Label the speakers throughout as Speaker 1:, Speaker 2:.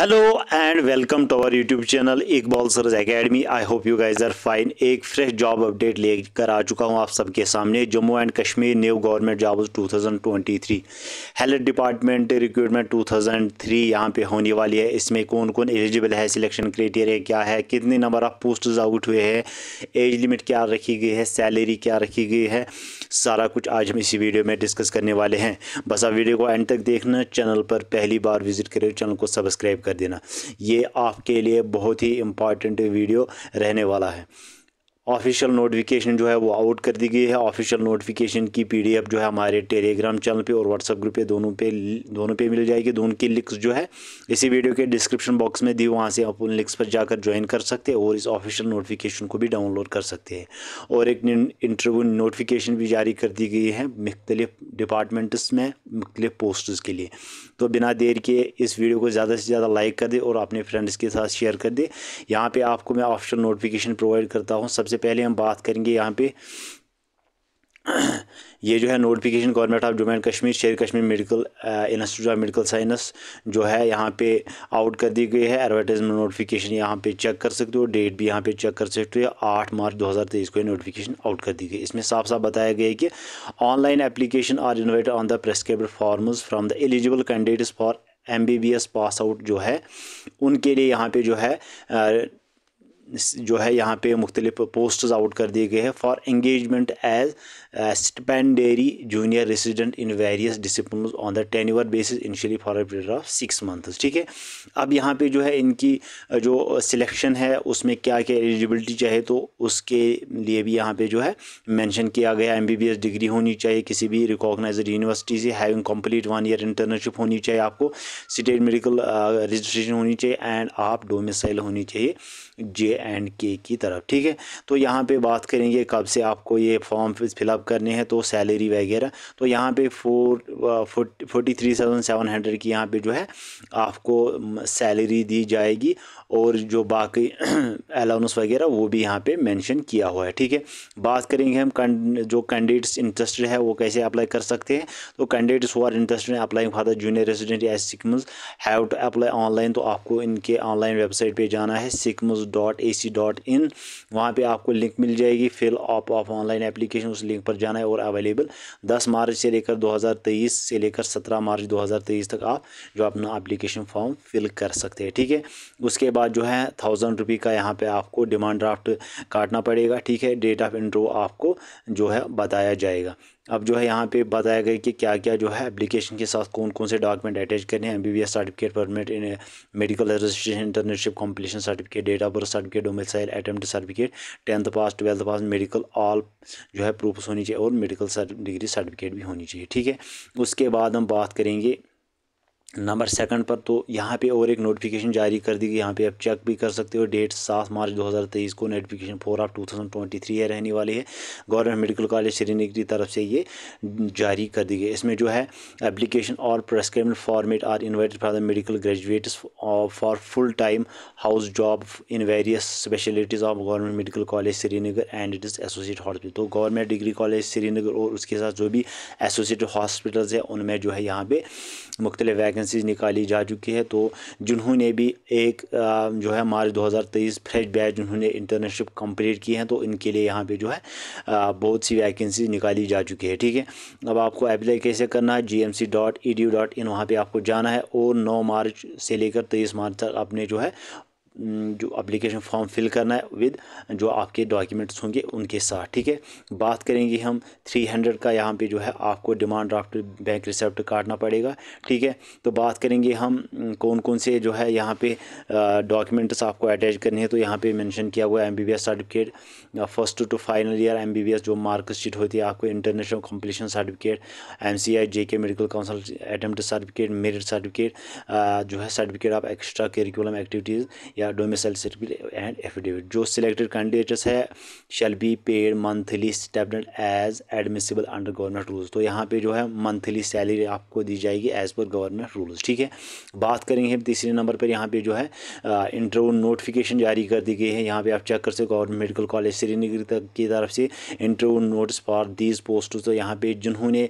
Speaker 1: hello and welcome to our YouTube channel Iqbal Saraj academy I hope you guys are fine एक fresh job update लेकर आ चुका हूं आप सबके सामने Jammu and Kashmir new government job 2023 health department recruitment 2003 यहां पे होने वाली है इसमें कौन कौन एलिजिबल है सिलेक्शन क्राइटेरिया क्या है कितने नंबर ऑफ पोस्ट आउट हुए हैं एज लिमिट क्या रखी गई है सैलरी क्या रखी गई है सारा कुछ आज हम इसी वीडियो में डिस्कस करने वाले हैं बस आप वीडियो को एंड तक देखना चैनल पर पहली बार विजिट करें चैनल को सब्सक्राइब कर देना ये आपके लिए बहुत ही इम्पॉर्टेंट वीडियो रहने वाला है ऑफिशियल नोटिफिकेशन जो है वो आउट कर दी गई है ऑफिशियल नोटिफिकेशन की पीडीएफ जो है हमारे टेलीग्राम चैनल पे और व्हाट्सअप ग्रुप पे दोनों पे दोनों पे मिल जाएगी दोनों की लिंक्स जो है इसी वीडियो के डिस्क्रिप्शन बॉक्स में दी वहाँ से आप उन लिंक्स पर जाकर ज्वाइन कर सकते हैं और इस ऑफिशियल नोटिफिकेशन को भी डाउनलोड कर सकते हैं और एक इंटरव्यू नोटिफिकेशन भी जारी कर दी गई है मुख्तलिफ डिपार्टमेंट्स में मुख्तलिफ पोस्ट्स के लिए तो बिना देर के इस वीडियो को ज़्यादा से ज़्यादा लाइक कर दे और अपने फ्रेंड्स के साथ शेयर कर दे यहाँ पे आपको मैं ऑप्शन नोटिफिकेशन प्रोवाइड करता हूँ सबसे पहले हम बात करेंगे यहाँ पे ये जो है notification government of Jammu and Kashmir Sher Kashmir medical institute of medical science जो है यहाँ पे आउट कर दी गई है एडवर्टाइजमेंट नोटिफिकेशन यहाँ पे चेक कर सकते हो डेट भी यहाँ पे चेक कर सकते हो आठ मार्च 2023 को ये नोटिफिकेशन आउट कर दी गई इसमें साफ साफ बताया गया है कि online application are invited on the prescribe forms from the eligible candidates for M B B S pass out जो है उनके लिए यहाँ पे जो है uh, जो है यहाँ पे मुख्तलिफ पोस्ट आउट कर दिए गए हैं for engagement as stipendiary junior resident in various discipline on the tenure basis initially for a period of six months ठीक है अब यहाँ पे जो है इनकी जो सिलेक्शन है उसमें क्या क्या एलिजिबिलिटी चाहिए तो उसके लिए भी यहाँ पे जो है मैंशन किया गया एम डिग्री होनी चाहिए किसी भी रिकॉगनाइज यूनिवर्सिटी से having complete one year internship होनी चाहिए आपको स्टेट मेडिकल रजिस्ट्रेशन होनी चाहिए एंड आप डोमिसाइल होनी चाहिए जे एंड के की तरफ ठीक है तो यहाँ पे बात करेंगे कब से आपको ये फॉर्म फिलअप करने हैं तो सैलरी वगैरह तो यहाँ पे four forty three thousand seven hundred की यहाँ पे जो है आपको सैलरी दी जाएगी और जो बाकी अलाउंस वगैरह वो भी यहाँ पे मेंशन किया हुआ है ठीक है बात करेंगे हम जो कैंडिडेट्स इंटरेस्टेड है वो कैसे अप्लाई कर सकते हैं तो candidates who are interested in applying for the junior resident या सिकम्स हैव टू अप्लाई ऑनलाइन तो आपको इनके ऑनलाइन वेबसाइट पर जाना है सिकम्स dot A C dot in वहाँ पर आपको लिंक मिल जाएगी fill up of online application उस लिंक पर जाना है और अवेलेबल दस मार्च से लेकर दो हज़ार तेईस से लेकर सत्रह मार्च दो हज़ार तेईस तक आप जो अपना अप्लीकेशन फॉर्म फिल कर सकते हैं ठीक है उसके बाद जो है थाउजेंड रुपी का यहाँ पर आपको डिमांड ड्राफ्ट काटना पड़ेगा ठीक है डेट ऑफ इंट्रो आपको जो है बताया जाएगा अब जो है यहाँ पे बताया गया कि क्या क्या जो है एप्लीकेशन के साथ कौन कौन से डॉक्यूमेंट अटैच करने हैं M B B S certificate permit in medical registration internship competition certificate date of birth certificate साइल attempt certificate tenth pass twelfth pass medical all जो है प्रूफ्स होनी चाहिए और मेडिकल डिग्री सर्टिफिकेट भी होनी चाहिए ठीक है उसके बाद हम बात करेंगे नंबर सेकंड पर तो यहाँ पे और एक नोटिफिकेशन जारी कर दी गई यहाँ पे आप चेक भी कर सकते हो डेट सात मार्च 2023 को नोटिफिकेशन फोर ऑफ 2023 है रहने वाली है गवर्नमेंट मेडिकल कॉलेज श्रीनगर की तरफ से ये जारी कर दी गई इसमें जो है एप्लीकेशन और prescription format are invited for the medical graduates for full time house job in various specialities of government medical college Srinagar and it is associate hospital तो गवर्नमेंट डिग्री कॉलेज श्रीनगर और उसके साथ जो भी एसोसिएट हॉस्पिटल्स हैं उनमें जो है यहाँ पे मुख्तलि वैक वैकेंसीज निकाली जा चुकी है तो जिन्होंने भी एक जो है मार्च 2023 फ्रेश बैच जिन्होंने इंटर्नशिप कंप्लीट की है तो इनके लिए यहाँ पे जो है बहुत सी वैकेंसीज निकाली जा चुकी है ठीक है अब आपको अप्लाई कैसे करना है G M C dot E D dot in वहाँ पर आपको जाना है और नौ मार्च से लेकर तेईस मार्च तक आपने जो है जो अप्लीकेशन फॉर्म फिल करना है विद जो आपके डॉक्यूमेंट्स होंगे उनके साथ ठीक है बात करेंगे हम थ्री हंड्रेड का यहाँ पे जो है आपको डिमांड ड्राफ्ट बैंक रिसेप्ट काटना पड़ेगा ठीक है तो बात करेंगे हम कौन कौन से जो है यहाँ पे डॉक्यूमेंट्स आपको अटैच करने हैं तो यहाँ पे मेंशन किया हुआ है एस certificate first to final year एस जो मार्कशीट होती है आपको international competition certificate J J K medical council attempt certificate merit certificate जो है certificate of extra curriculum activities या डोमिसल सर्टिफिकेट एंड एफिडेविट जो सिलेक्टेड कैंडिडेट्स है shall be paid monthly stipend as admissible under government rules तो यहाँ पे जो है मंथली सैलरी आपको दी जाएगी एज पर गवर्नमेंट रूल्स ठीक है बात करेंगे तीसरे नंबर पर यहाँ पे जो है इंटरव्यू नोटिफिकेशन जारी कर दी गई है यहाँ पे आप चेक कर सकते गवर्नमेंट मेडिकल कॉलेज श्रीनगर तक की तरफ से interview notes for these post तो यहाँ पे जिन्होंने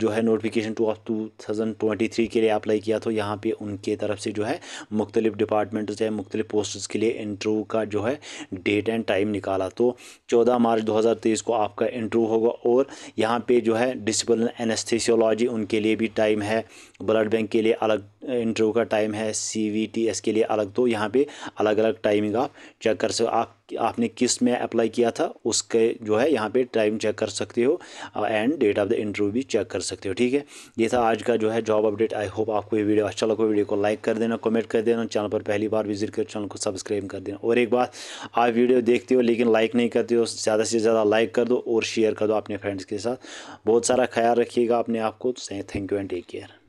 Speaker 1: जो है notification two of two thousand twenty three के लिए अप्लाई किया तो यहाँ पे उनके तरफ से जो है मुख्तलिफ डिपार्टमेंट्स है मुख्तलि मुख्तलि पोस्ट्स के लिए इंटरव्यू का जो है डेट एंड टाइम निकाला तो 14 मार्च 2023 को आपका इंटरव्यू होगा और यहाँ पे जो है डिसिप्लिन एनेस्थीसियोलॉजी उनके लिए भी टाइम है ब्लड बैंक के लिए अलग इंटरव्यू का टाइम है सी वी टी एस के लिए अलग तो यहाँ पे अलग अलग टाइमिंग आप चेक कर सकते आप आपने किस में अप्लाई किया था उसके जो है यहाँ पे टाइम चेक कर सकते हो and date of the interview भी चेक कर सकते हो ठीक है ये था आज का जो है जॉब अपडेट आई होप आपको ये वीडियो अच्छा लगा वीडियो को लाइक कर देना कमेंट कर देना चैनल पर पहली बार विजिट कर चैनल को सब्सक्राइब कर देना और एक बात आप वीडियो देखते हो लेकिन लाइक नहीं करते हो ज़्यादा से ज़्यादा लाइक कर दो और शेयर कर दो अपने फ्रेंड्स के साथ बहुत सारा ख्याल रखिएगा अपने आप को thank you and take care